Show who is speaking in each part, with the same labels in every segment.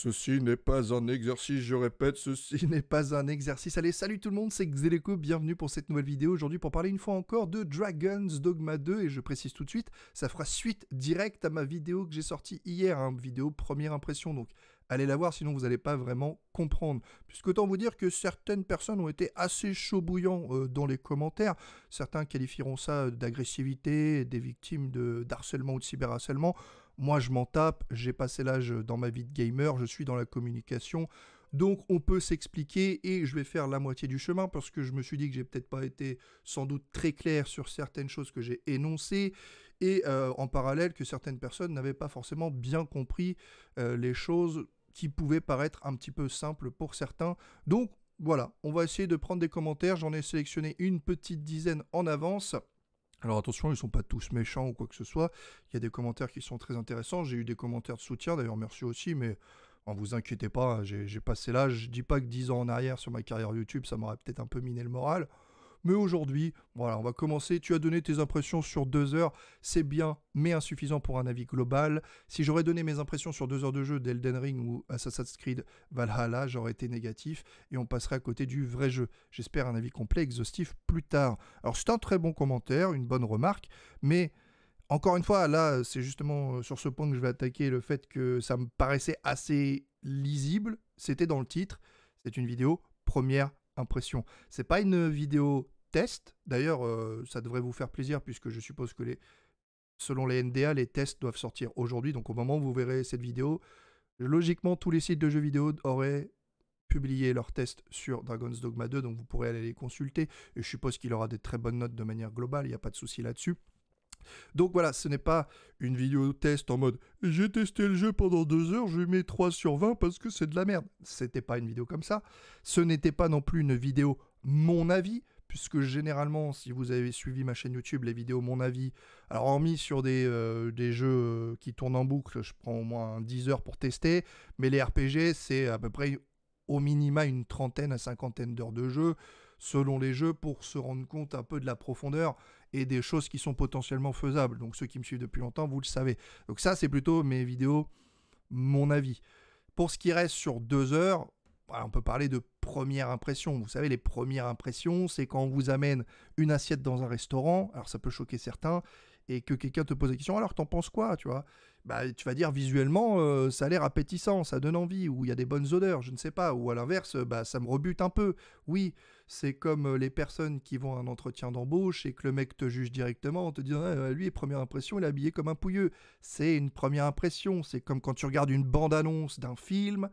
Speaker 1: Ceci n'est pas un exercice, je répète, ceci n'est pas un exercice. Allez, salut tout le monde, c'est Xeleco, bienvenue pour cette nouvelle vidéo aujourd'hui pour parler une fois encore de Dragon's Dogma 2 et je précise tout de suite, ça fera suite directe à ma vidéo que j'ai sortie hier, hein, vidéo première impression, donc allez la voir sinon vous n'allez pas vraiment comprendre. Puisqu'autant vous dire que certaines personnes ont été assez chaud bouillants euh, dans les commentaires, certains qualifieront ça d'agressivité, des victimes de d'harcèlement ou de cyberharcèlement, moi, je m'en tape, j'ai passé l'âge dans ma vie de gamer, je suis dans la communication. Donc on peut s'expliquer et je vais faire la moitié du chemin parce que je me suis dit que j'ai peut-être pas été sans doute très clair sur certaines choses que j'ai énoncées et euh, en parallèle que certaines personnes n'avaient pas forcément bien compris euh, les choses qui pouvaient paraître un petit peu simples pour certains. Donc voilà, on va essayer de prendre des commentaires, j'en ai sélectionné une petite dizaine en avance. Alors attention, ils sont pas tous méchants ou quoi que ce soit. Il y a des commentaires qui sont très intéressants. J'ai eu des commentaires de soutien, d'ailleurs merci aussi, mais ne vous inquiétez pas, hein, j'ai passé là. Je dis pas que 10 ans en arrière sur ma carrière YouTube, ça m'aurait peut-être un peu miné le moral. Mais aujourd'hui, voilà, on va commencer. Tu as donné tes impressions sur deux heures. C'est bien, mais insuffisant pour un avis global. Si j'aurais donné mes impressions sur deux heures de jeu d'Elden Ring ou Assassin's Creed Valhalla, j'aurais été négatif et on passerait à côté du vrai jeu. J'espère un avis complet, exhaustif plus tard. Alors c'est un très bon commentaire, une bonne remarque, mais encore une fois, là, c'est justement euh, sur ce point que je vais attaquer le fait que ça me paraissait assez lisible. C'était dans le titre. C'est une vidéo première impression. C'est pas une vidéo tests. D'ailleurs, euh, ça devrait vous faire plaisir puisque je suppose que les, selon les NDA, les tests doivent sortir aujourd'hui. Donc au moment où vous verrez cette vidéo, logiquement, tous les sites de jeux vidéo auraient publié leurs tests sur Dragon's Dogma 2, donc vous pourrez aller les consulter. Et je suppose qu'il aura des très bonnes notes de manière globale, il n'y a pas de souci là-dessus. Donc voilà, ce n'est pas une vidéo test en mode j'ai testé le jeu pendant deux heures, je lui mets 3 sur 20 parce que c'est de la merde. C'était pas une vidéo comme ça. Ce n'était pas non plus une vidéo mon avis puisque généralement, si vous avez suivi ma chaîne YouTube, les vidéos, mon avis, alors hormis sur des, euh, jeux euh, qui tournent en boucle, je prends au moins 10 heures pour tester, mais les RPG, c'est à peu près au minima une trentaine à cinquantaine d'heures de jeu, selon les jeux, pour se rendre compte un peu de la profondeur et des choses qui sont potentiellement faisables. Donc ceux qui me suivent depuis longtemps, vous le savez. Donc ça, c'est plutôt mes vidéos, mon avis. Pour ce qui reste sur deux heures, bah, on peut parler de première impression. Vous savez, les premières impressions, c'est quand on vous amène une assiette dans un restaurant, alors ça peut choquer certains, et que quelqu'un te pose la question, alors t'en penses quoi, tu vois bah, Tu vas dire visuellement, euh, ça a l'air appétissant, ça donne envie, ou il y a des bonnes odeurs, je ne sais pas, ou à l'inverse, euh, bah, ça me rebute un peu. Oui, c'est comme euh, les personnes qui vont à un entretien d'embauche et que le mec te juge directement en te disant, ah, bah, lui, première impression, il est habillé comme un pouilleux. C'est une première impression, c'est comme quand tu regardes une bande-annonce d'un film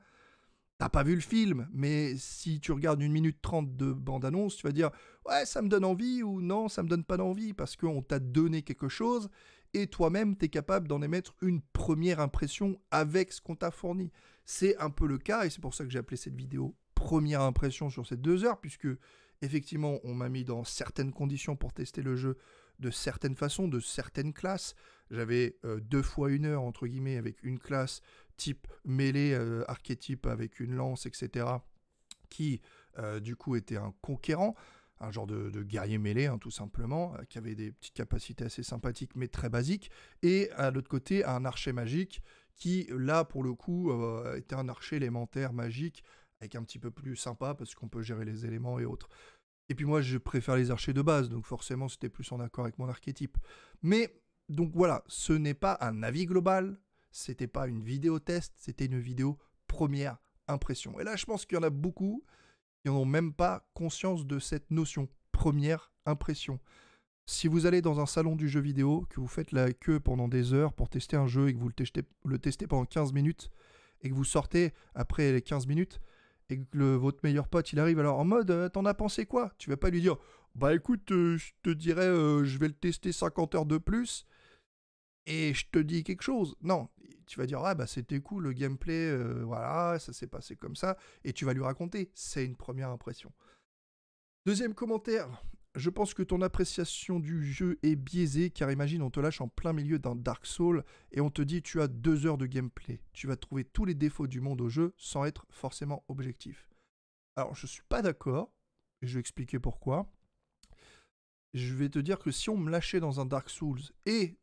Speaker 1: T'as pas vu le film, mais si tu regardes une minute trente de bande-annonce, tu vas dire Ouais, ça me donne envie ou non, ça me donne pas d'envie, parce qu'on t'a donné quelque chose et toi-même, t'es capable d'en émettre une première impression avec ce qu'on t'a fourni. C'est un peu le cas, et c'est pour ça que j'ai appelé cette vidéo Première impression sur ces deux heures, puisque effectivement, on m'a mis dans certaines conditions pour tester le jeu de certaines façons, de certaines classes. J'avais euh, deux fois une heure, entre guillemets, avec une classe type mêlée, euh, archétype avec une lance, etc., qui euh, du coup était un conquérant, un genre de, guerrier mêlé hein, tout simplement, euh, qui avait des petites capacités assez sympathiques mais très basiques, et à l'autre côté un archer magique qui là pour le coup était un archer élémentaire magique avec un petit peu plus sympa parce qu'on peut gérer les éléments et autres. Et puis moi je préfère les archers de base, donc forcément c'était plus en accord avec mon archétype. Mais donc voilà, ce n'est pas un avis global, c'était pas une vidéo test, c'était une vidéo première impression. Et là, je pense qu'il y en a beaucoup qui n'ont même pas conscience de cette notion, première impression. Si vous allez dans un salon du jeu vidéo, que vous faites la queue pendant des heures pour tester un jeu et que vous le testez, pendant 15 minutes et que vous sortez après les 15 minutes et que votre meilleur pote il arrive alors en mode euh, t'en as pensé quoi Tu vas pas lui dire bah écoute euh, je te dirais euh, je vais le tester 50 heures de plus et je te dis quelque chose. Non, tu vas dire, ah bah c'était cool le gameplay, euh, voilà, ça s'est passé comme ça. Et tu vas lui raconter. C'est une première impression. Deuxième commentaire. Je pense que ton appréciation du jeu est biaisée car imagine on te lâche en plein milieu d'un Dark Souls et on te dit tu as deux heures de gameplay. Tu vas trouver tous les défauts du monde au jeu sans être forcément objectif. Alors je ne suis pas d'accord et je vais expliquer pourquoi. Je vais te dire que si on me lâchait dans un Dark Souls et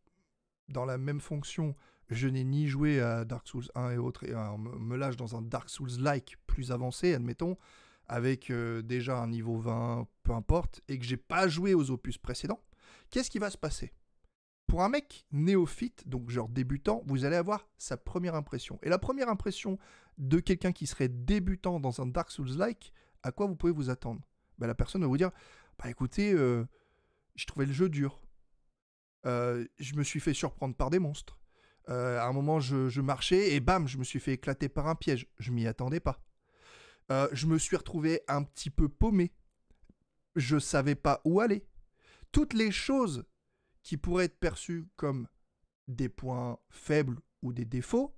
Speaker 1: dans la même fonction, je n'ai ni joué à Dark Souls 1 et autres, et on me lâche dans un Dark Souls-like plus avancé, admettons, avec euh, déjà un niveau 20, peu importe, et que j'ai pas joué aux opus précédents, qu'est-ce qui va se passer Pour un mec néophyte, donc genre débutant, vous allez avoir sa première impression. Et la première impression de quelqu'un qui serait débutant dans un Dark Souls-like, à quoi vous pouvez vous attendre ben, La personne va vous dire, bah écoutez, euh, je trouvais le jeu dur euh, je me suis fait surprendre par des monstres. Euh, à un moment, je, marchais et bam, je me suis fait éclater par un piège. Je m'y attendais pas. Euh, je me suis retrouvé un petit peu paumé. Je savais pas où aller. Toutes les choses qui pourraient être perçues comme des points faibles ou des défauts,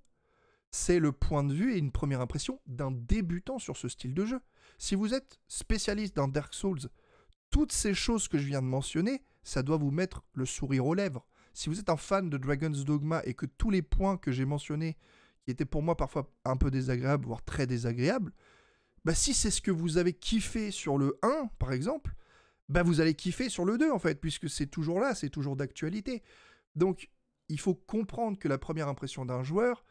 Speaker 1: c'est le point de vue et une première impression d'un débutant sur ce style de jeu. Si vous êtes spécialiste dans Dark Souls, toutes ces choses que je viens de mentionner, ça doit vous mettre le sourire aux lèvres. Si vous êtes un fan de Dragon's Dogma et que tous les points que j'ai mentionnés, qui étaient pour moi parfois un peu désagréables, voire très désagréables, bah si c'est ce que vous avez kiffé sur le 1, par exemple, bah vous allez kiffer sur le 2, en fait, puisque c'est toujours là, c'est toujours d'actualité. Donc, il faut comprendre que la première impression d'un joueur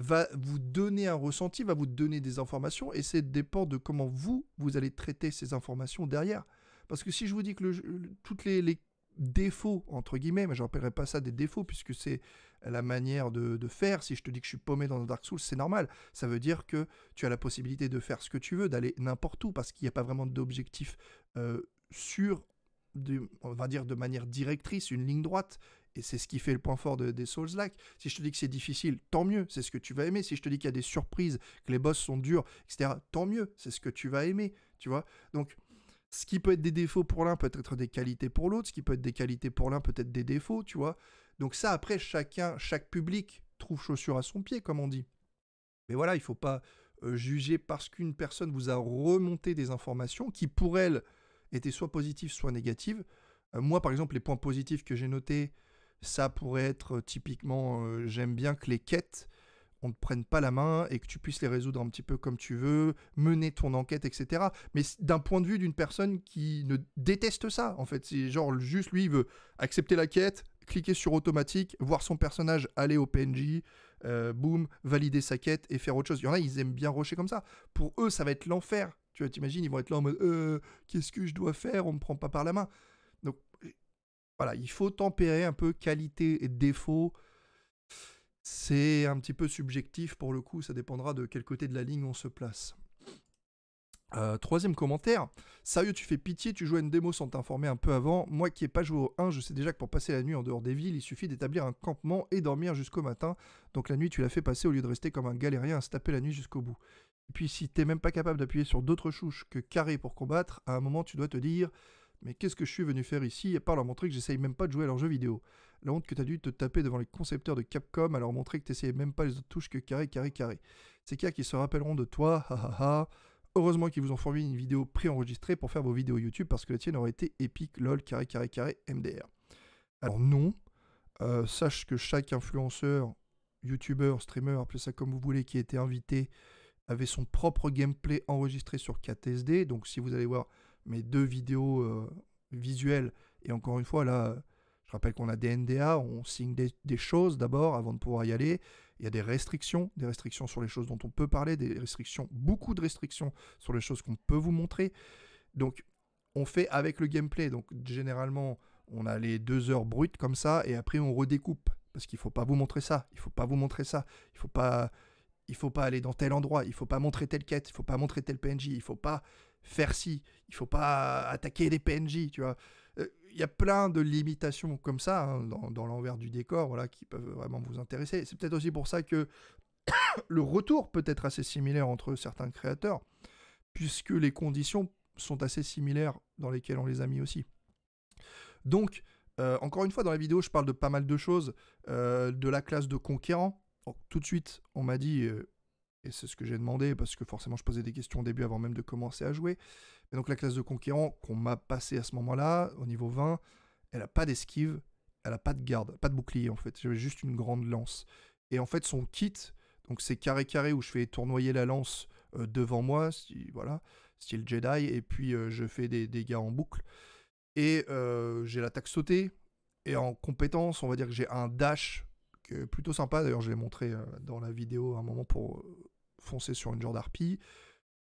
Speaker 1: va vous donner un ressenti, va vous donner des informations, et c'est dépend de comment vous, vous allez traiter ces informations derrière. Parce que si je vous dis que tous toutes les, défauts, entre guillemets, mais je n'appellerai pas ça des défauts, puisque c'est la manière de, faire, si je te dis que je suis paumé dans Dark Souls, c'est normal. Ça veut dire que tu as la possibilité de faire ce que tu veux, d'aller n'importe où, parce qu'il n'y a pas vraiment d'objectif euh, sûr, on va dire de manière directrice, une ligne droite. Et c'est ce qui fait le point fort des Souls-like. Si je te dis que c'est difficile, tant mieux, c'est ce que tu vas aimer. Si je te dis qu'il y a des surprises, que les boss sont durs, etc., tant mieux, c'est ce que tu vas aimer, tu vois. Donc, ce qui peut être des défauts pour l'un peut être des qualités pour l'autre, ce qui peut être des qualités pour l'un peut être des défauts, tu vois. Donc ça, après, chacun, chaque public trouve chaussure à son pied, comme on dit. Mais voilà, il ne faut pas euh, juger parce qu'une personne vous a remonté des informations qui, pour elle, étaient soit positives, soit négatives. Euh, moi, par exemple, les points positifs que j'ai notés, ça pourrait être euh, typiquement, j'aime bien que les quêtes on ne te prenne pas la main et que tu puisses les résoudre un petit peu comme tu veux, mener ton enquête, etc. Mais d'un point de vue d'une personne qui ne déteste ça, en fait, c'est genre juste lui il veut accepter la quête, cliquer sur automatique, voir son personnage aller au PNJ, euh, boum, valider sa quête et faire autre chose. Il y en a, ils aiment bien rocher comme ça. Pour eux, ça va être l'enfer. Tu vois, t'imagines, ils vont être là en mode euh, qu'est-ce que je dois faire On me prend pas par la main. Donc voilà, il faut tempérer un peu qualité et défaut c'est un petit peu subjectif pour le coup, ça dépendra de quel côté de la ligne on se place. Euh, troisième commentaire, sérieux tu fais pitié, tu joues à une démo sans t'informer un peu avant, moi qui ai pas joué au 1, je sais déjà que pour passer la nuit en dehors des villes, il suffit d'établir un campement et dormir jusqu'au matin, donc la nuit tu l'as fait passer au lieu de rester comme un galérien à se taper la nuit jusqu'au bout. Et puis si t'es même pas capable d'appuyer sur d'autres chouches que carré pour combattre, à un moment tu dois te dire mais qu'est-ce que je suis venu faire ici, à part leur montrer que j'essaye même pas de jouer à leurs jeux vidéo La honte que tu as dû te taper devant les concepteurs de Capcom à leur montrer que tu essayais même pas les autres touches que carré, carré, carré. C'est cas qui se rappelleront de toi, ha ha ha. Heureusement qu'ils vous ont fourni une vidéo pré-enregistrée pour faire vos vidéos YouTube parce que la tienne aurait été épique, lol, carré, carré, carré, MDR. Alors non, euh, sache que chaque influenceur, youtubeur, streamer, appelez ça comme vous voulez, qui était invité, avait son propre gameplay enregistré sur 4 SD. Donc si vous allez voir mes deux vidéos euh, visuelles. Et encore une fois, là, je rappelle qu'on a des NDA, on signe des, des choses d'abord avant de pouvoir y aller. Il y a des restrictions, des restrictions sur les choses dont on peut parler, des restrictions, beaucoup de restrictions sur les choses qu'on peut vous montrer. Donc, on fait avec le gameplay. Donc, généralement, on a les deux heures brutes comme ça, et après, on redécoupe. Parce qu'il ne faut pas vous montrer ça, il ne faut pas vous montrer ça, il ne faut pas il faut pas aller dans tel endroit, il faut pas montrer telle quête, il faut pas montrer tel PNJ, il faut pas faire ci, il faut pas attaquer des PNJ, tu vois. Euh, il y a plein de limitations comme ça hein, dans, l'envers du décor, voilà, qui peuvent vraiment vous intéresser. C'est peut-être aussi pour ça que le retour peut être assez similaire entre certains créateurs, puisque les conditions sont assez similaires dans lesquelles on les a mis aussi. Donc, euh, encore une fois, dans la vidéo, je parle de pas mal de choses, euh, de la classe de conquérant, tout de suite, on m'a dit, euh, et c'est ce que j'ai demandé, parce que forcément je posais des questions au début avant même de commencer à jouer, mais donc la classe de conquérant qu'on m'a passée à ce moment-là, au niveau 20, elle a pas d'esquive, elle a pas de garde, pas de bouclier en fait, j'avais juste une grande lance. Et en fait, son kit, donc c'est carré-carré où je fais tournoyer la lance euh, devant moi, voilà, style Jedi, et puis euh, je fais des dégâts en boucle. Et j'ai l'attaque sautée, et en compétence, on va dire que j'ai un dash plutôt sympa. D'ailleurs, je l'ai montré euh, dans la vidéo un moment pour euh, foncer sur une genre d'arpie.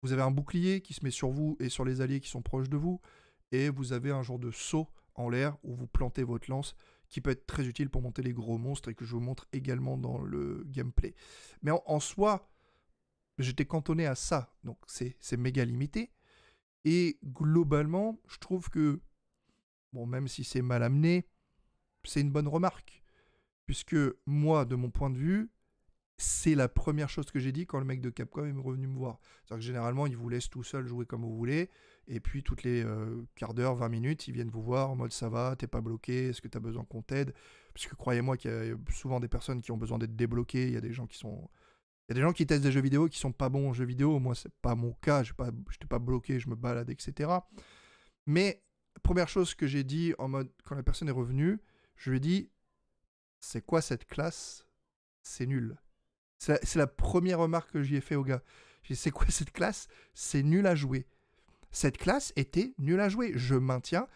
Speaker 1: Vous avez un bouclier qui se met sur vous et sur les alliés qui sont proches de vous. Et vous avez un genre de saut en l'air où vous plantez votre lance qui peut être très utile pour monter les gros monstres et que je vous montre également dans le gameplay. Mais en, soi, j'étais cantonné à ça. Donc c'est méga limité. Et globalement, je trouve que, bon, même si c'est mal amené, c'est une bonne remarque. Puisque moi, de mon point de vue, c'est la première chose que j'ai dit quand le mec de Capcom est revenu me voir. C'est-à-dire que généralement, ils vous laissent tout seul jouer comme vous voulez, et puis toutes les euh, quarts d'heure, 20 minutes, ils viennent vous voir en mode ça va, t'es pas bloqué, est-ce que t'as besoin qu'on t'aide Parce que croyez-moi qu'il y a souvent des personnes qui ont besoin d'être débloquées, il y a des gens qui sont... Il des gens qui testent des jeux vidéo qui sont pas bons en jeux vidéo, moi c'est pas mon cas, je pas, j'étais pas bloqué, je me balade, etc. Mais première chose que j'ai dit en mode quand la personne est revenue, je lui ai dit c'est quoi cette classe C'est nul. C'est la, première remarque que j'y ai fait au gars. c'est quoi cette classe C'est nul à jouer. Cette classe était nul à jouer. Je maintiens.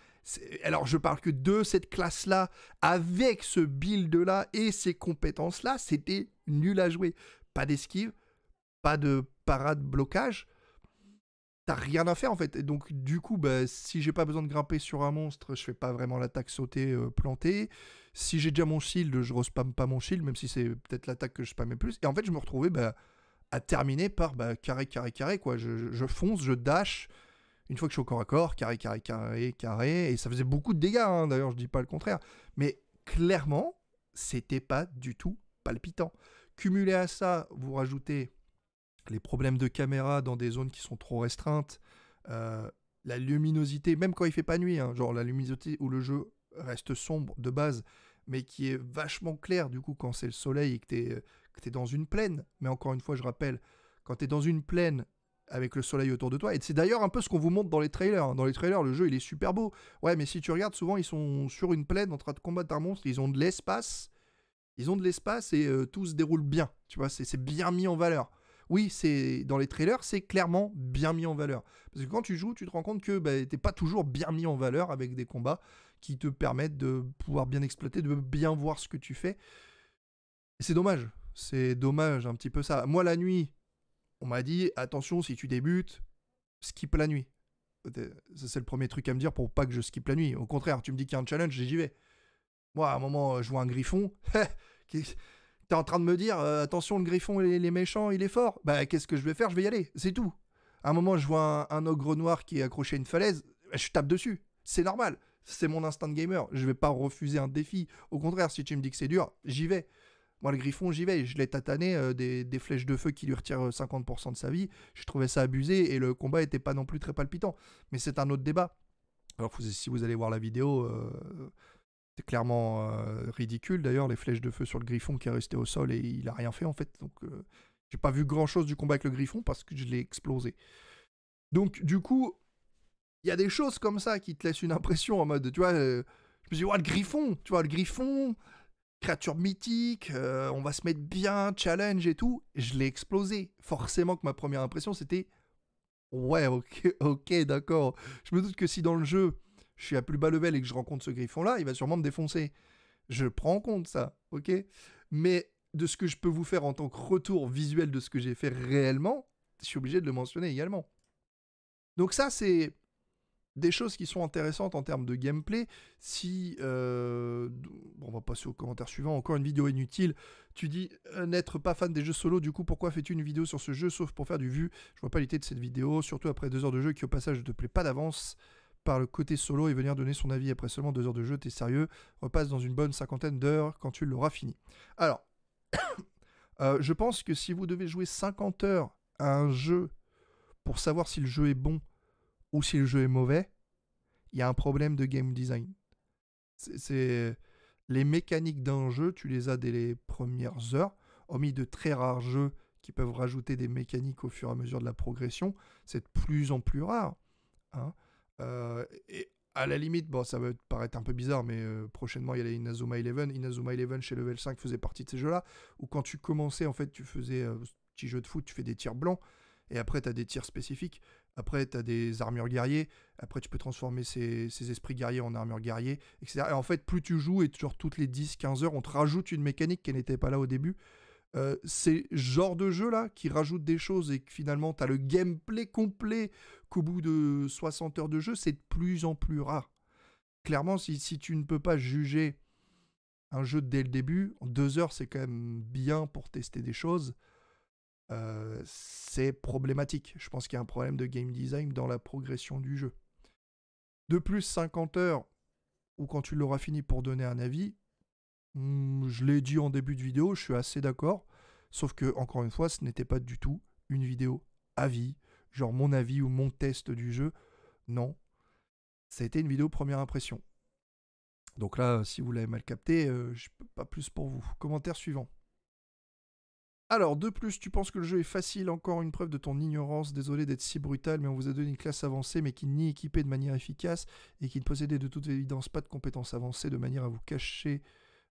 Speaker 1: Alors je parle que de cette classe-là, avec ce build-là et ces compétences-là, c'était nul à jouer. Pas d'esquive, pas de parade blocage, t'as rien à faire en fait. Et donc du coup, bah, si j'ai pas besoin de grimper sur un monstre, je fais pas vraiment l'attaque sautée euh, plantée. Si j'ai déjà mon shield, je respampe pas mon shield, même si c'est peut-être l'attaque que je spammais plus. Et en fait, je me retrouvais bah, à terminer par bah, carré, carré, carré. quoi. Je, fonce, je dash. Une fois que je suis au corps à corps, carré, carré, carré, carré. Et ça faisait beaucoup de dégâts, hein. d'ailleurs, je dis pas le contraire. Mais clairement, c'était pas du tout palpitant. Cumulé à ça, vous rajoutez les problèmes de caméra dans des zones qui sont trop restreintes, euh, la luminosité, même quand il fait pas nuit, hein, genre la luminosité où le jeu reste sombre de base, mais qui est vachement clair du coup quand c'est le soleil et que tu es dans une plaine. Mais encore une fois, je rappelle, quand tu es dans une plaine avec le soleil autour de toi, et c'est d'ailleurs un peu ce qu'on vous montre dans les trailers. Hein. Dans les trailers, le jeu il est super beau. Ouais, mais si tu regardes, souvent ils sont sur une plaine en train de combattre un monstre, ils ont de l'espace, ils ont de l'espace et euh, tout se déroule bien. Tu vois, c'est bien mis en valeur oui, c'est dans les trailers, c'est clairement bien mis en valeur. Parce que quand tu joues, tu te rends compte que bah, t'es pas toujours bien mis en valeur avec des combats qui te permettent de pouvoir bien exploiter, de bien voir ce que tu fais. C'est dommage. C'est dommage un petit peu ça. Moi, la nuit, on m'a dit attention, si tu débutes, skip la nuit. c'est le premier truc à me dire pour pas que je skip la nuit. Au contraire, tu me dis qu'il y a un challenge, j'y vais. Moi, à un moment, je vois un griffon. T'es en train de me dire, euh, attention, le griffon, il est, méchant, il est fort. Bah, qu'est-ce que je vais faire Je vais y aller, c'est tout. À un moment, je vois un, ogre noir qui est accroché à une falaise, bah, je tape dessus. C'est normal. C'est mon instinct gamer. Je vais pas refuser un défi. Au contraire, si tu me dis que c'est dur, j'y vais. Moi, le griffon, j'y vais. Je l'ai tatané euh, des, flèches de feu qui lui retirent 50% euh, de sa vie. Je trouvais ça abusé et le combat était pas non plus très palpitant. Mais c'est un autre débat. Alors, si vous allez voir la vidéo, euh, c'est clairement euh, ridicule d'ailleurs, les flèches de feu sur le griffon qui est resté au sol et il a rien fait en fait. Donc euh, j'ai pas vu grand chose du combat avec le griffon parce que je l'ai explosé. Donc du coup, il y a des choses comme ça qui te laissent une impression en mode, tu vois, euh, je me suis dit, le griffon, tu vois, le griffon, créature mythique, on va se mettre bien, challenge et tout. Je l'ai explosé. Forcément que ma première impression c'était, ouais, ok, ok, d'accord. Je me doute que si dans le jeu, je suis à plus bas level et que je rencontre ce griffon-là, il va sûrement me défoncer. Je prends en compte ça, ok Mais de ce que je peux vous faire en tant que retour visuel de ce que j'ai fait réellement, je suis obligé de le mentionner également. Donc ça, c'est des choses qui sont intéressantes en termes de gameplay. Si... Euh, on va passer au commentaire suivant, encore une vidéo inutile. Tu dis euh, n'être pas fan des jeux solo, du coup pourquoi fais-tu une vidéo sur ce jeu sauf pour faire du vu Je vois pas l'idée de cette vidéo, surtout après deux heures de jeu qui au passage ne te plaît pas d'avance par le côté solo et venir donner son avis après seulement deux heures de jeu, t'es sérieux, repasse dans une bonne cinquantaine d'heures quand tu l'auras fini. Alors, euh, je pense que si vous devez jouer 50 heures à un jeu pour savoir si le jeu est bon ou si le jeu est mauvais, il y a un problème de game design. C'est les mécaniques d'un jeu, tu les as dès les premières heures, hormis de très rares jeux qui peuvent rajouter des mécaniques au fur et à mesure de la progression, c'est de plus en plus rare. Hein. Euh, et à la limite, bon, ça va paraître un peu bizarre, mais euh, prochainement, il y a Inazuma Eleven. Inazuma Eleven chez Level 5 faisait partie de ces jeux-là, où quand tu commençais, en fait, tu faisais un euh, petit jeu de foot, tu fais des tirs blancs, et après, tu as des tirs spécifiques, après, tu as des armures guerriers, après, tu peux transformer ces, ces esprits guerriers en armures guerriers, etc. Et en fait, plus tu joues, et genre toutes les 10-15 heures, on te rajoute une mécanique qui n'était pas là au début, euh, ces genres de jeux-là qui rajoutent des choses et que finalement tu as le gameplay complet qu'au bout de 60 heures de jeu, c'est de plus en plus rare. Clairement, si, tu ne peux pas juger un jeu dès le début, en deux heures c'est quand même bien pour tester des choses. Euh, c'est problématique. Je pense qu'il y a un problème de game design dans la progression du jeu. De plus, 50 heures, ou quand tu l'auras fini pour donner un avis, Mmh, je l'ai dit en début de vidéo, je suis assez d'accord. Sauf que, encore une fois, ce n'était pas du tout une vidéo avis, genre mon avis ou mon test du jeu. Non. Ça a été une vidéo première impression. Donc là, si vous l'avez mal capté, euh, je peux pas plus pour vous. Commentaire suivant. Alors, de plus, tu penses que le jeu est facile, encore une preuve de ton ignorance, désolé d'être si brutal, mais on vous a donné une classe avancée, mais qui n'y équipée de manière efficace, et qui ne possédait de toute évidence pas de compétences avancées, de manière à vous cacher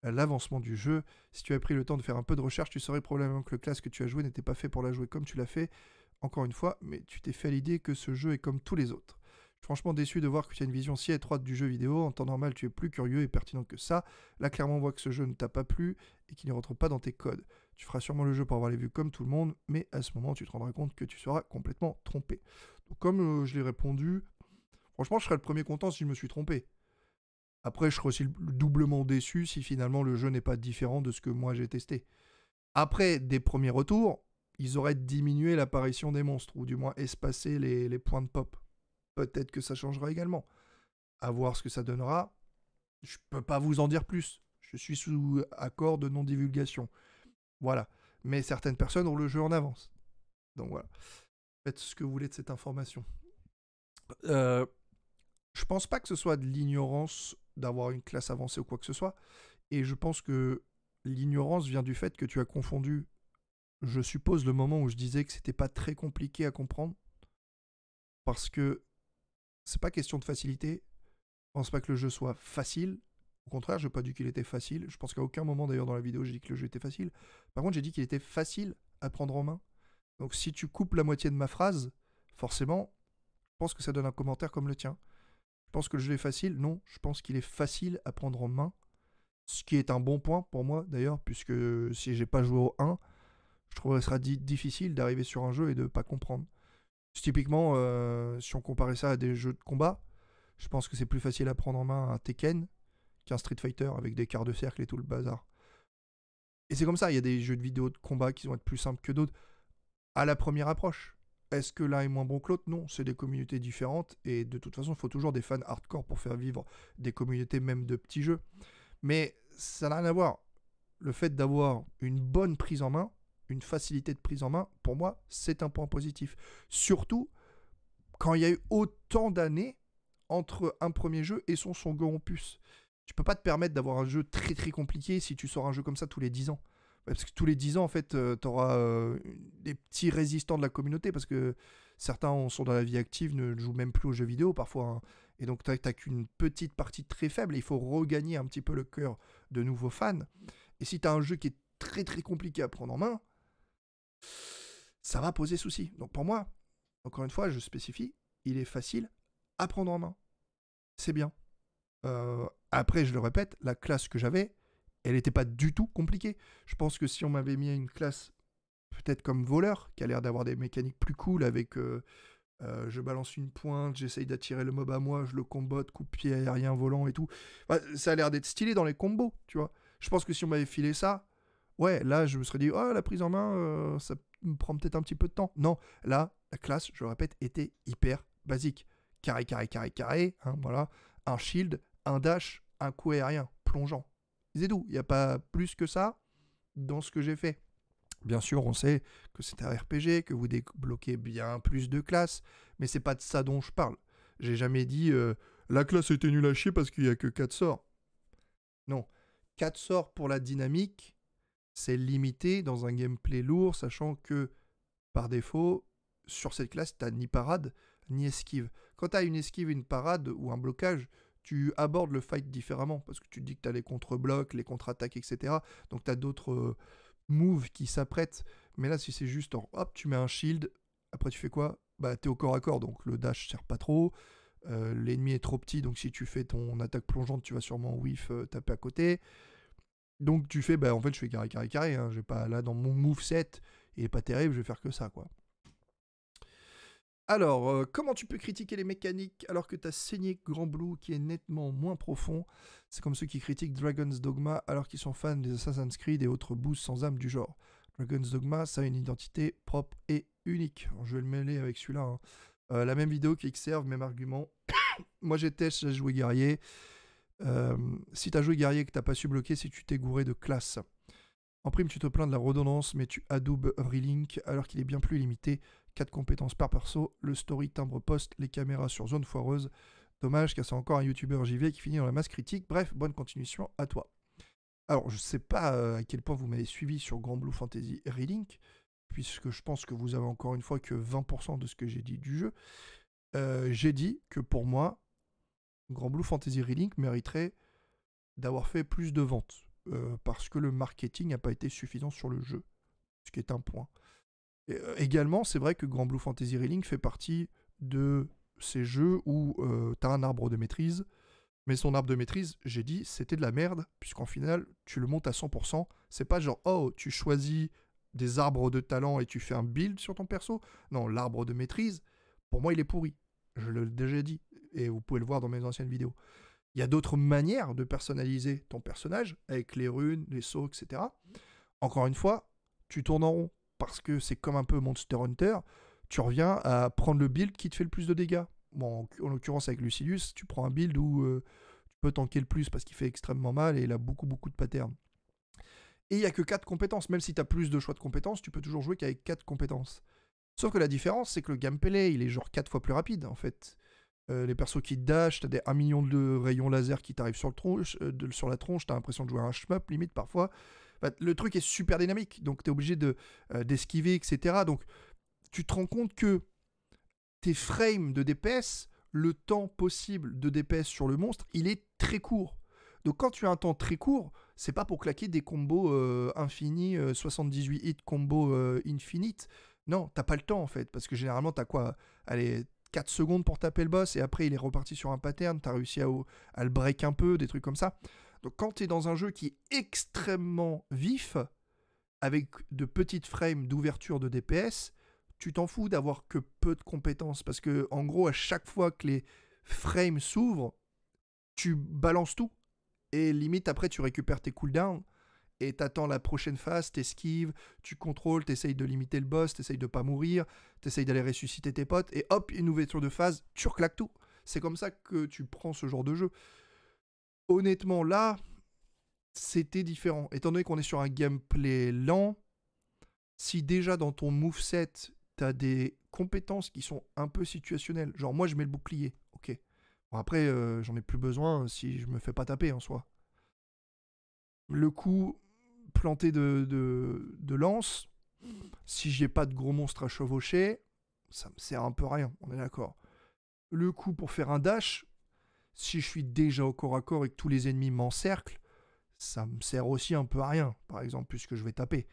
Speaker 1: l'avancement du jeu. Si tu as pris le temps de faire un peu de recherche, tu saurais probablement que le class que tu as joué n'était pas fait pour la jouer comme tu l'as fait, encore une fois, mais tu t'es fait l'idée que ce jeu est comme tous les autres. franchement déçu de voir que tu as une vision si étroite du jeu vidéo, en temps normal tu es plus curieux et pertinent que ça, là clairement on voit que ce jeu ne t'a pas plu et qu'il ne rentre pas dans tes codes. Tu feras sûrement le jeu pour avoir les vues comme tout le monde, mais à ce moment tu te rendras compte que tu seras complètement trompé. comme euh, je l'ai répondu, franchement je serais le premier content si je me suis trompé. Après, je serais aussi doublement déçu si finalement le jeu n'est pas différent de ce que moi j'ai testé. Après des premiers retours, ils auraient diminué l'apparition des monstres, ou du moins espacé les, points de pop. Peut-être que ça changera également. À voir ce que ça donnera. Je peux pas vous en dire plus. Je suis sous accord de non-divulgation. Voilà. Mais certaines personnes ont le jeu en avance. Donc voilà. Faites ce que vous voulez de cette information. Euh, je pense pas que ce soit de l'ignorance d'avoir une classe avancée ou quoi que ce soit. Et je pense que l'ignorance vient du fait que tu as confondu, je suppose, le moment où je disais que c'était pas très compliqué à comprendre, parce que c'est pas question de facilité. Je pense pas que le jeu soit facile. Au contraire, je n'ai pas dit qu'il était facile. Je pense qu'à aucun moment d'ailleurs dans la vidéo, j'ai dit que le jeu était facile. Par contre, j'ai dit qu'il était facile à prendre en main. Donc si tu coupes la moitié de ma phrase, forcément, je pense que ça donne un commentaire comme le tien. Je pense que le jeu est facile. Non, je pense qu'il est facile à prendre en main. Ce qui est un bon point pour moi d'ailleurs, puisque si j'ai pas joué au 1, je trouverais sera difficile d'arriver sur un jeu et de ne pas comprendre. Typiquement, euh, si on comparait ça à des jeux de combat, je pense que c'est plus facile à prendre en main un Tekken qu'un Street Fighter avec des quarts de cercle et tout le bazar. Et c'est comme ça, il y a des jeux de vidéo de combat qui vont être plus simples que d'autres à la première approche. Est-ce que l'un est moins bon que l'autre Non, c'est des communautés différentes et de toute façon, il faut toujours des fans hardcore pour faire vivre des communautés même de petits jeux. Mais ça n'a rien à voir. Le fait d'avoir une bonne prise en main, une facilité de prise en main, pour moi, c'est un point positif. Surtout quand il y a eu autant d'années entre un premier jeu et son en puce. Tu peux pas te permettre d'avoir un jeu très très compliqué si tu sors un jeu comme ça tous les 10 ans. Parce que tous les 10 ans, en fait, euh, tu auras euh, des petits résistants de la communauté, parce que certains sont dans la vie active, ne jouent même plus aux jeux vidéo parfois. Hein. Et donc, tu n'as qu'une petite partie très faible, il faut regagner un petit peu le cœur de nouveaux fans. Et si tu as un jeu qui est très très compliqué à prendre en main, ça va poser souci. Donc pour moi, encore une fois, je spécifie, il est facile à prendre en main. C'est bien. Euh, après, je le répète, la classe que j'avais, elle n'était pas du tout compliquée. Je pense que si on m'avait mis à une classe peut-être comme voleur, qui a l'air d'avoir des mécaniques plus cool avec euh, euh, je balance une pointe, j'essaye d'attirer le mob à moi, je le combote, coup de pied aérien volant et tout. ça a l'air d'être stylé dans les combos, tu vois. Je pense que si on m'avait filé ça, ouais, là je me serais dit, oh la prise en main, euh, ça me prend peut-être un petit peu de temps. Non, là, la classe, je le répète, était hyper basique. Carré, carré, carré, carré, hein, voilà. Un shield, un dash, un coup aérien, plongeant tout, Il n'y a pas plus que ça dans ce que j'ai fait. Bien sûr, on sait que c'est un RPG, que vous débloquez bien plus de classes, mais c'est pas de ça dont je parle. J'ai jamais dit euh, la classe était nulle à chier parce qu'il n'y a que 4 sorts. Non. 4 sorts pour la dynamique, c'est limité dans un gameplay lourd, sachant que par défaut, sur cette classe, t'as ni parade, ni esquive. Quand as une esquive, une parade ou un blocage, tu abordes le fight différemment parce que tu te dis que tu as les contre-blocs, les contre-attaques, etc. Donc tu as d'autres euh, moves qui s'apprêtent. Mais là, si c'est juste en hop, tu mets un shield, après tu fais quoi Bah, es au corps à corps, donc le dash sert pas trop. Euh, l'ennemi est trop petit, donc si tu fais ton attaque plongeante, tu vas sûrement whiff euh, taper à côté. Donc tu fais, bah en fait, je fais carré, carré, carré. Hein. J'ai pas là dans mon move set, il est pas terrible, je vais faire que ça, quoi. Alors, euh, comment tu peux critiquer les mécaniques alors que t'as saigné Grand Blue qui est nettement moins profond C'est comme ceux qui critiquent Dragon's Dogma alors qu'ils sont fans des Assassin's Creed et autres boosts sans âme du genre. Dragon's Dogma, ça a une identité propre et unique. je vais le mêler avec celui-là. Hein. Euh, la même vidéo qui serve, même argument. Moi j'étais, j'ai joué guerrier. Euh, si t'as joué guerrier et que t'as pas su bloquer, si tu t'es gouré de classe. En prime, tu te plains de la redondance, mais tu adoubes Relink alors qu'il est bien plus limité 4 compétences par perso, le story timbre poste, les caméras sur zone foireuse. Dommage car c'est encore un youtubeur JV qui finit dans la masse critique. Bref, bonne continuation à toi. Alors, je sais pas euh, à quel point vous m'avez suivi sur Grand Blue Fantasy Relink, puisque je pense que vous avez encore une fois que 20% de ce que j'ai dit du jeu. Euh, j'ai dit que pour moi, Grand Blue Fantasy Relink mériterait d'avoir fait plus de ventes, euh, parce que le marketing n'a pas été suffisant sur le jeu, ce qui est un point. Euh, également, c'est vrai que Grand Blue Fantasy Reeling fait partie de ces jeux où euh, tu as un arbre de maîtrise, mais son arbre de maîtrise, j'ai dit, c'était de la merde, puisqu'en final, tu le montes à 100%. C'est pas genre, oh, tu choisis des arbres de talent et tu fais un build sur ton perso. Non, l'arbre de maîtrise, pour moi, il est pourri. Je l'ai déjà dit, et vous pouvez le voir dans mes anciennes vidéos. Il y a d'autres manières de personnaliser ton personnage, avec les runes, les sauts, etc. Encore une fois, tu tournes en rond parce que c'est comme un peu Monster Hunter, tu reviens à prendre le build qui te fait le plus de dégâts. Bon, en, l'occurrence avec Lucilius, tu prends un build où euh, tu peux tanker le plus parce qu'il fait extrêmement mal et il a beaucoup beaucoup de patterns. Et il n'y a que 4 compétences, même si tu as plus de choix de compétences, tu peux toujours jouer qu'avec 4 compétences. Sauf que la différence, c'est que le gameplay, il est genre 4 fois plus rapide en fait. Euh, les persos qui dash, as des 1 million de rayons laser qui t'arrivent sur, le tronche, euh, sur la tronche, t'as l'impression de jouer à un shmup limite parfois. Bah, le truc est super dynamique, donc tu es obligé euh, d'esquiver, etc. Donc tu te rends compte que tes frames de DPS, le temps possible de DPS sur le monstre, il est très court. Donc quand tu as un temps très court, c'est pas pour claquer des combos euh, infinis, 78 euh, hits combos infinite. Non, t'as pas le temps en fait, parce que généralement t'as quoi Allez, 4 secondes pour taper le boss et après il est reparti sur un pattern, t'as réussi à, à, le break un peu, des trucs comme ça. Donc quand tu es dans un jeu qui est extrêmement vif, avec de petites frames d'ouverture de DPS, tu t'en fous d'avoir que peu de compétences. Parce que en gros, à chaque fois que les frames s'ouvrent, tu balances tout. Et limite, après, tu récupères tes cooldowns et t'attends la prochaine phase, t'esquives, tu contrôles, t'essayes de limiter le boss, t'essayes de pas mourir, t'essayes d'aller ressusciter tes potes, et hop, une tour de phase, tu reclaques tout. C'est comme ça que tu prends ce genre de jeu honnêtement, là, c'était différent. Étant donné qu'on est sur un gameplay lent, si déjà dans ton moveset, t'as des compétences qui sont un peu situationnelles, genre moi je mets le bouclier, ok. Bon, après, euh, j'en ai plus besoin si je me fais pas taper en soi. Le coup planté de, lance, si j'ai pas de gros monstres à chevaucher, ça me sert un peu à rien, on est d'accord. Le coup pour faire un dash, si je suis déjà au corps à corps et que tous les ennemis m'encerclent, ça me sert aussi un peu à rien, par exemple, puisque je vais taper.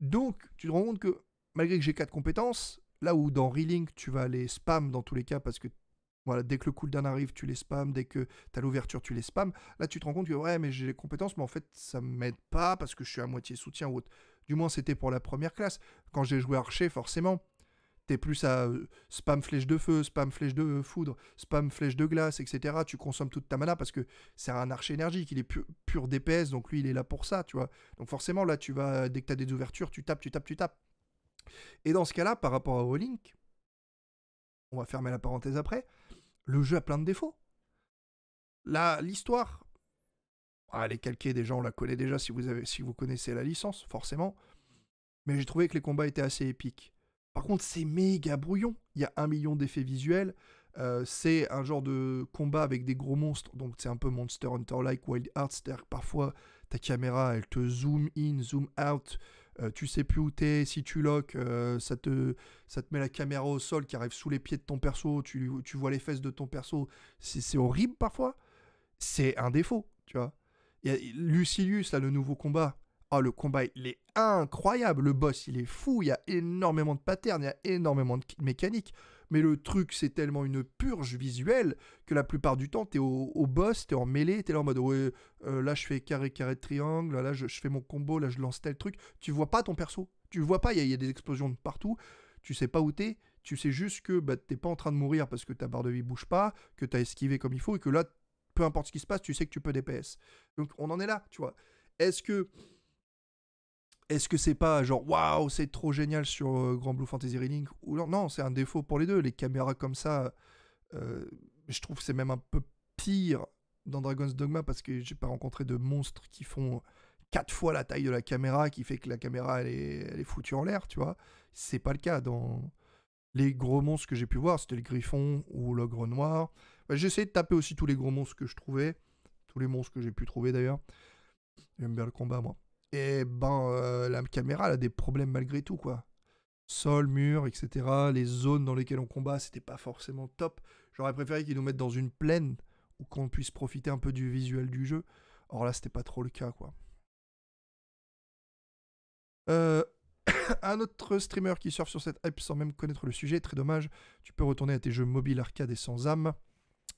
Speaker 1: Donc, tu te rends compte que malgré que j'ai 4 compétences, là où dans reeling, tu vas aller spam dans tous les cas, parce que voilà, dès que le cooldown arrive, tu les spams, dès que tu as l'ouverture, tu les spams. Là, tu te rends compte que ouais, mais j'ai les compétences, mais en fait, ça ne m'aide pas parce que je suis à moitié soutien ou autre. Du moins, c'était pour la première classe. Quand j'ai joué archer, forcément, t'es plus à euh, spam flèche de feu, spam flèche de foudre, spam flèche de glace, etc. Tu consommes toute ta mana parce que c'est un archer énergique, il est pur, DPS, donc lui il est là pour ça, tu vois. Donc forcément là tu vas, dès que t'as des ouvertures, tu tapes, tu tapes, tu tapes. Et dans ce cas-là, par rapport à Rolink, on va fermer la parenthèse après, le jeu a plein de défauts. Là, l'histoire, ah, elle est calquée déjà, on la connaît déjà si vous, avez, si vous connaissez la licence, forcément. Mais j'ai trouvé que les combats étaient assez épiques. Par contre, c'est méga brouillon. Il y a un million d'effets visuels. Euh, c'est un genre de combat avec des gros monstres, donc c'est un peu Monster Hunter-like, Wild Hearts, parfois ta caméra elle te zoom in, zoom out, euh, tu sais plus où t'es, si tu lock, euh, ça, te, ça te met la caméra au sol qui arrive sous les pieds de ton perso, tu, tu vois les fesses de ton perso, c'est horrible parfois. C'est un défaut, tu vois. Il a Lucilius, là, le nouveau combat, Oh, le combat, il est incroyable. Le boss, il est fou. Il y a énormément de patterns, il y a énormément de mécaniques. Mais le truc, c'est tellement une purge visuelle que la plupart du temps, t'es au, au boss, t'es en mêlée, t'es là en mode euh, là, je fais carré, carré, triangle. Là, je, fais mon combo. Là, je lance tel truc. Tu vois pas ton perso. Tu vois pas. Il y, a des explosions de partout. Tu sais pas où t'es. Tu sais juste que bah, t'es pas en train de mourir parce que ta barre de vie bouge pas, que t'as esquivé comme il faut et que là, peu importe ce qui se passe, tu sais que tu peux DPS. Donc, on en est là, tu vois. Est-ce que est-ce que c'est pas genre waouh, c'est trop génial sur euh, Grand Blue Fantasy Relink ou non, c'est un défaut pour les deux. Les caméras comme ça, euh, je trouve que c'est même un peu pire dans Dragon's Dogma parce que j'ai pas rencontré de monstres qui font quatre fois la taille de la caméra, qui fait que la caméra elle est, foutue en l'air, tu vois. C'est pas le cas dans les gros monstres que j'ai pu voir, c'était le griffon ou l'ogre noir. Bah, j'ai essayé de taper aussi tous les gros monstres que je trouvais, tous les monstres que j'ai pu trouver d'ailleurs. J'aime bien le combat, moi et ben euh, la caméra elle a des problèmes malgré tout quoi. Sol, mur, etc. Les zones dans lesquelles on combat, c'était pas forcément top. J'aurais préféré qu'ils nous mettent dans une plaine ou qu'on puisse profiter un peu du visuel du jeu. Or là, c'était pas trop le cas quoi. Euh, un autre streamer qui surfe sur cette hype sans même connaître le sujet, très dommage. Tu peux retourner à tes jeux mobiles arcade et sans âme.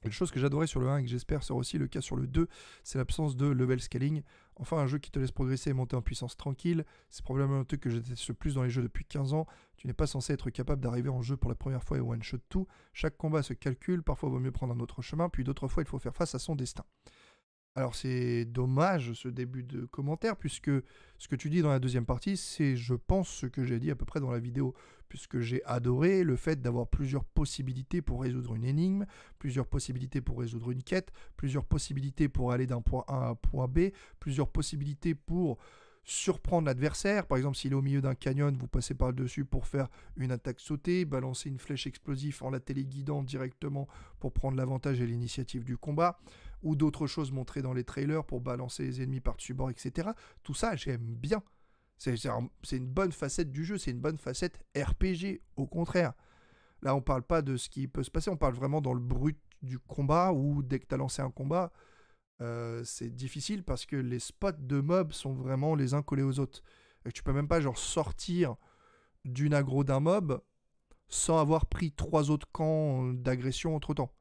Speaker 1: Une chose que j'adorais sur le 1 et que j'espère sera aussi le cas sur le 2, c'est l'absence de level scaling. Enfin, un jeu qui te laisse progresser et monter en puissance tranquille. C'est probablement le truc que j’étais le plus dans les jeux depuis 15 ans. Tu n'es pas censé être capable d'arriver en jeu pour la première fois et one-shot tout. Chaque combat se calcule, parfois il vaut mieux prendre un autre chemin, puis d'autres fois il faut faire face à son destin. Alors c'est dommage ce début de commentaire, puisque ce que tu dis dans la deuxième partie, c'est je pense ce que j'ai dit à peu près dans la vidéo, puisque j'ai adoré le fait d'avoir plusieurs possibilités pour résoudre une énigme, plusieurs possibilités pour résoudre une quête, plusieurs possibilités pour aller d'un point A à un point B, plusieurs possibilités pour surprendre l'adversaire. Par exemple, s'il est au milieu d'un canyon, vous passez par le dessus pour faire une attaque sautée, balancer une flèche explosive en la téléguidant directement pour prendre l'avantage et l'initiative du combat ou d'autres choses montrées dans les trailers pour balancer les ennemis par-dessus bord, etc. Tout ça, j'aime bien. C'est une bonne facette du jeu, c'est une bonne facette RPG, au contraire. Là, on ne parle pas de ce qui peut se passer, on parle vraiment dans le brut du combat, ou dès que tu as lancé un combat, euh, c'est difficile parce que les spots de mobs sont vraiment les uns collés aux autres. Et tu peux même pas genre sortir d'une aggro d'un mob sans avoir pris trois autres camps d'agression entre temps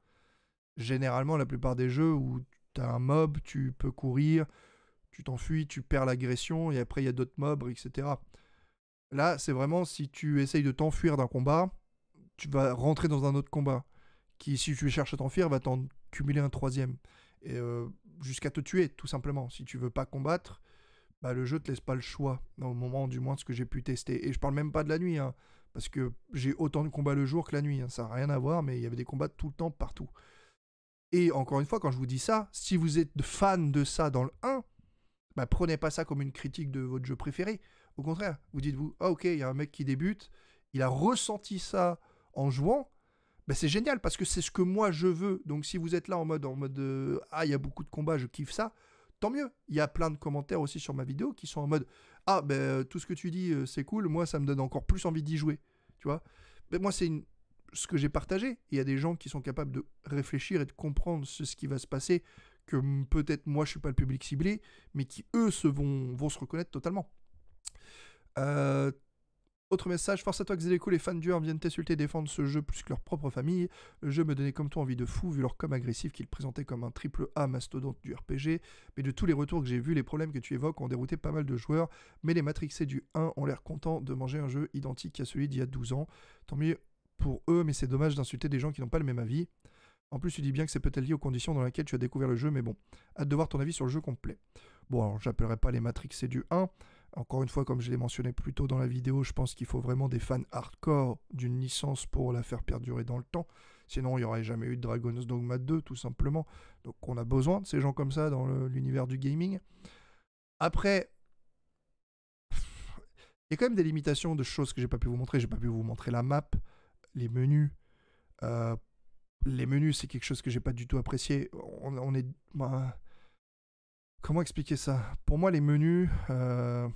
Speaker 1: généralement, la plupart des jeux où tu as un mob, tu peux courir, tu t'enfuis, tu perds l'agression, et après il y a d'autres mobs, etc. Là, c'est vraiment si tu essayes de t'enfuir d'un combat, tu vas rentrer dans un autre combat, qui, si tu cherches à t'enfuir, va t'en cumuler un troisième. Et euh, jusqu'à te tuer, tout simplement. Si tu veux pas combattre, bah, le jeu te laisse pas le choix, au moment du moins de ce que j'ai pu tester. Et je parle même pas de la nuit, hein, parce que j'ai autant de combats le jour que la nuit. Hein. Ça n'a rien à voir, mais il y avait des combats tout le temps, partout. Et encore une fois, quand je vous dis ça, si vous êtes fan de ça dans le 1, bah, prenez pas ça comme une critique de votre jeu préféré. Au contraire, vous dites-vous, ah ok, il y a un mec qui débute, il a ressenti ça en jouant, bah, c'est génial parce que c'est ce que moi je veux. Donc si vous êtes là en mode, en mode euh, ah, il y a beaucoup de combats, je kiffe ça, tant mieux. Il y a plein de commentaires aussi sur ma vidéo qui sont en mode, ah, ben euh, tout ce que tu dis, euh, c'est cool, moi ça me donne encore plus envie d'y jouer. Tu vois Mais ben, Moi, c'est une, ce que j'ai partagé. Il y a des gens qui sont capables de réfléchir et de comprendre ce qui va se passer, que peut-être moi je suis pas le public ciblé, mais qui eux se vont, vont se reconnaître totalement. Euh, autre message, force à toi coups, les fans du 1 viennent t'insulter défendre ce jeu plus que leur propre famille. Le jeu me donnait comme toi envie de fou, vu leur com agressif qu'ils présentaient comme un triple A mastodonte du RPG. Mais de tous les retours que j'ai vus, les problèmes que tu évoques ont dérouté pas mal de joueurs, mais les matrixés du 1 ont l'air contents de manger un jeu identique à celui d'il y a 12 ans. Tant mieux, pour eux, mais c'est dommage d'insulter des gens qui n'ont pas le même avis. En plus, tu dis bien que c'est peut-être lié aux conditions dans lesquelles tu as découvert le jeu, mais bon, hâte de voir ton avis sur le jeu complet. Bon, alors j'appellerai pas les Matrix et du 1. Encore une fois, comme je l'ai mentionné plus tôt dans la vidéo, je pense qu'il faut vraiment des fans hardcore d'une licence pour la faire perdurer dans le temps. Sinon, il n'y aurait jamais eu de Dragon's Dogma 2, tout simplement. Donc on a besoin de ces gens comme ça dans l'univers du gaming. Après, il y a quand même des limitations de choses que j'ai pas pu vous montrer. J'ai pas pu vous montrer la map les menus. Euh, les menus, c'est quelque chose que j'ai pas du tout apprécié. On, est. Bah, comment expliquer ça Pour moi, les menus. Euh,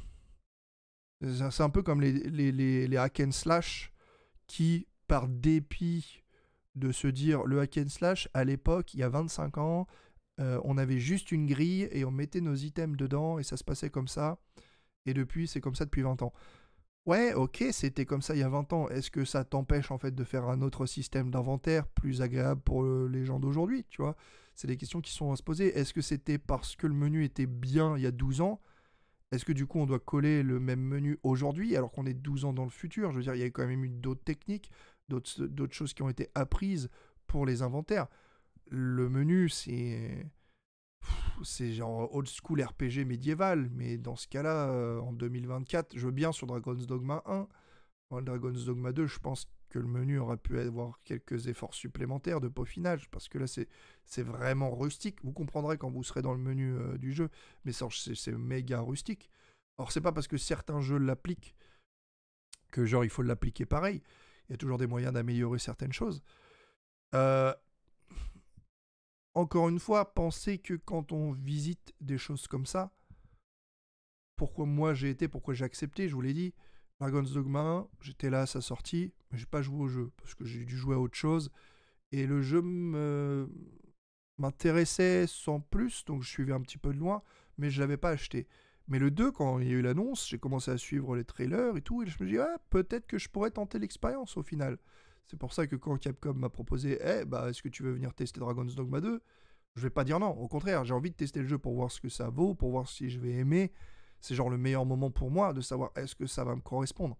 Speaker 1: c'est un peu comme les, les, hack and slash qui, par dépit de se dire le hack and slash, à l'époque, il y a 25 ans, euh, on avait juste une grille et on mettait nos items dedans et ça se passait comme ça. Et depuis, c'est comme ça depuis 20 ans. Ouais, ok, c'était comme ça il y a 20 ans. Est-ce que ça t'empêche en fait de faire un autre système d'inventaire plus agréable pour les gens d'aujourd'hui, tu vois C'est des questions qui sont à se poser. Est-ce que c'était parce que le menu était bien il y a 12 ans Est-ce que du coup on doit coller le même menu aujourd'hui alors qu'on est 12 ans dans le futur Je veux dire, il y a quand même eu d'autres techniques, d'autres choses qui ont été apprises pour les inventaires. Le menu, c'est c'est genre old school RPG médiéval, mais dans ce cas-là, euh, en 2024, je veux bien sur Dragon's Dogma 1. Dans Dragon's Dogma 2, je pense que le menu aurait pu avoir quelques efforts supplémentaires de peaufinage, parce que là, c'est vraiment rustique. Vous comprendrez quand vous serez dans le menu euh, du jeu, mais c'est méga rustique. Or, c'est pas parce que certains jeux l'appliquent que, genre, il faut l'appliquer pareil. Il y a toujours des moyens d'améliorer certaines choses. Euh, encore une fois, pensez que quand on visite des choses comme ça, pourquoi moi j'ai été, pourquoi j'ai accepté, je vous l'ai dit, Dragon's Dogma j'étais là à sa sortie, mais j'ai pas joué au jeu, parce que j'ai dû jouer à autre chose, et le jeu m'intéressait sans plus, donc je suivais un petit peu de loin, mais je l'avais pas acheté. Mais le 2, quand il y a eu l'annonce, j'ai commencé à suivre les trailers et tout, et je me dis, ah, peut-être que je pourrais tenter l'expérience au final. C'est pour ça que quand Capcom m'a proposé, eh, bah, est-ce que tu veux venir tester Dragon's Dogma 2 Je vais pas dire non. Au contraire, j'ai envie de tester le jeu pour voir ce que ça vaut, pour voir si je vais aimer. C'est genre le meilleur moment pour moi de savoir est-ce que ça va me correspondre.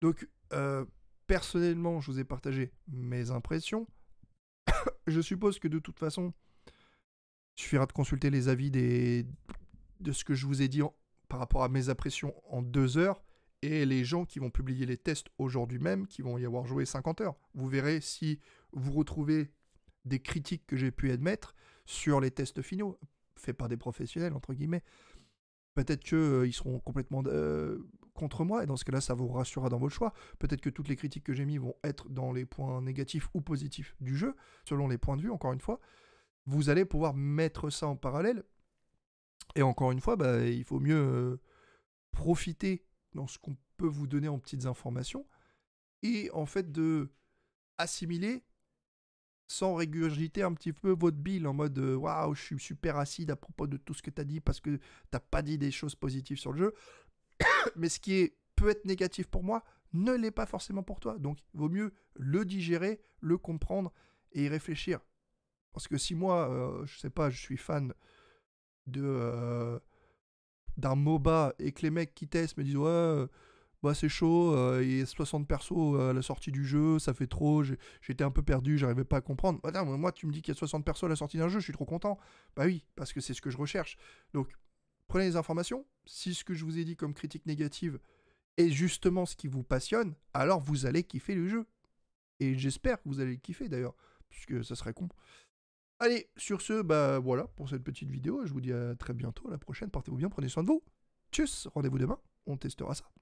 Speaker 1: Donc, euh, personnellement, je vous ai partagé mes impressions. je suppose que de toute façon, il suffira de consulter les avis des... de ce que je vous ai dit par rapport à mes impressions en deux heures et les gens qui vont publier les tests aujourd'hui même, qui vont y avoir joué 50 heures. Vous verrez si vous retrouvez des critiques que j'ai pu admettre sur les tests finaux, faits par des professionnels, entre guillemets. Peut-être qu'ils euh, seront complètement euh, contre moi, et dans ce cas-là, ça vous rassurera dans votre choix. Peut-être que toutes les critiques que j'ai mises vont être dans les points négatifs ou positifs du jeu, selon les points de vue, encore une fois. Vous allez pouvoir mettre ça en parallèle. Et encore une fois, bah, il faut mieux euh, profiter dans ce qu'on peut vous donner en petites informations, et en fait de assimiler sans régurgiter un petit peu votre bile en mode euh, waouh, je suis super acide à propos de tout ce que tu as dit parce que t'as pas dit des choses positives sur le jeu. Mais ce qui est, peut être négatif pour moi ne l'est pas forcément pour toi. Donc il vaut mieux le digérer, le comprendre et y réfléchir. Parce que si moi, euh, je sais pas, je suis fan de, euh, d'un MOBA et que les mecs qui testent me disent ouais euh, bah, c'est chaud, et euh, il y a 60 persos euh, à la sortie du jeu, ça fait trop, j'étais un peu perdu, j'arrivais pas à comprendre. Bah, moi tu me dis qu'il y a 60 persos à la sortie d'un jeu, je suis trop content. Bah oui, parce que c'est ce que je recherche. Donc prenez les informations, si ce que je vous ai dit comme critique négative est justement ce qui vous passionne, alors vous allez kiffer le jeu. Et j'espère que vous allez le kiffer d'ailleurs, puisque ça serait con. Allez, sur ce, bah voilà pour cette petite vidéo. Je vous dis à très bientôt, à la prochaine. Portez-vous bien, prenez soin de vous. Tchuss, rendez-vous demain, on testera ça.